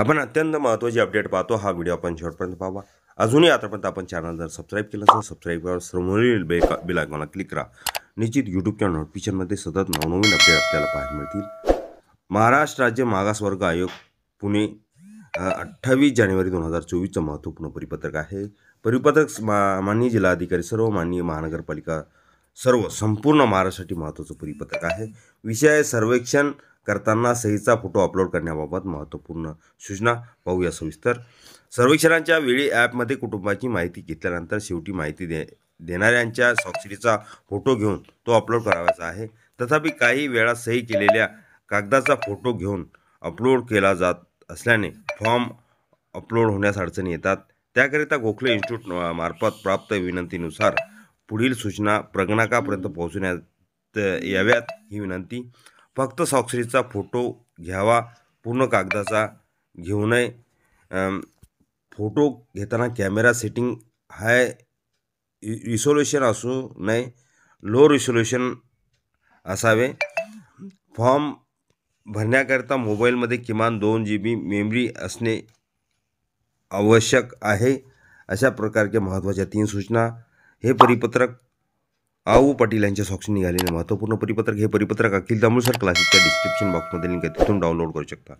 आपण अत्यंत महत्त्वाची अपडेट पाहतो हा व्हिडिओ आपण शेवटपर्यंत पाहावा अजूनही आतापर्यंत आपण चॅनल जर सबस्क्राईब केलं असेल सबस्क्राईब करा समोरील बेल बिल आयकॉनला क्लिक करा निश्चित यूट्यूबच्या नोटिफिकेशनमध्ये सतत नवनवीन अपडेट आपल्याला पाहायला मिळतील महाराष्ट्र राज्य मागासवर्ग आयोग पुणे अठ्ठावीस जानेवारी दोन हजार चोवीसचं महत्त्वपूर्ण परिपत्रक आहे परिपत्रक मा माननीय जिल्हाधिकारी सर्व माननीय महानगरपालिका सर्व संपूर्ण महाराष्ट्रासाठी महत्त्वाचं परिपत्रक आहे विषय सर्वेक्षण करताना सहीचा फोटो अपलोड करण्याबाबत महत्त्वपूर्ण सूचना पाहूया सविस्तर सर्वेक्षणांच्या वेळी ॲपमध्ये कुटुंबाची माहिती घेतल्यानंतर शेवटी माहिती दे देणाऱ्यांच्या सॉक्सिडीचा फोटो घेऊन तो अपलोड करावायचा आहे तथापि काही वेळा सही केलेल्या कागदाचा फोटो घेऊन अपलोड केला जात असल्याने फॉर्म अपलोड होण्यास अडचणी येतात त्याकरिता गोखले इन्स्टिट्यूट मार्फत प्राप्त विनंतीनुसार पुढील सूचना प्रगणकापर्यंत पोहोचण्यात याव्यात ही विनंती फक्त स्वाक्षरीचा फोटो घ्यावा पूर्ण कागदाचा घेऊ नये फोटो घेताना कॅमेरा सेटिंग हाय रिसोल्युशन असू नये लो रिसोल्युशन असावे फॉर्म भरण्याकरता मोबाईलमध्ये किमान दोन जी बी मेमरी असणे आवश्यक आहे अशा प्रकारच्या महत्त्वाच्या तीन सूचना हे परिपत्रक आऊ पाटील यांच्या साक्षी निघालेले महत्त्वपूर्ण परिपत्रक हे परिपत्रक अखिल दामोळसर क्लासिकच्या डिस्क्रिप्शन बॉक्समध्ये लिंक आहे तिथून डाउनलोड करू शकता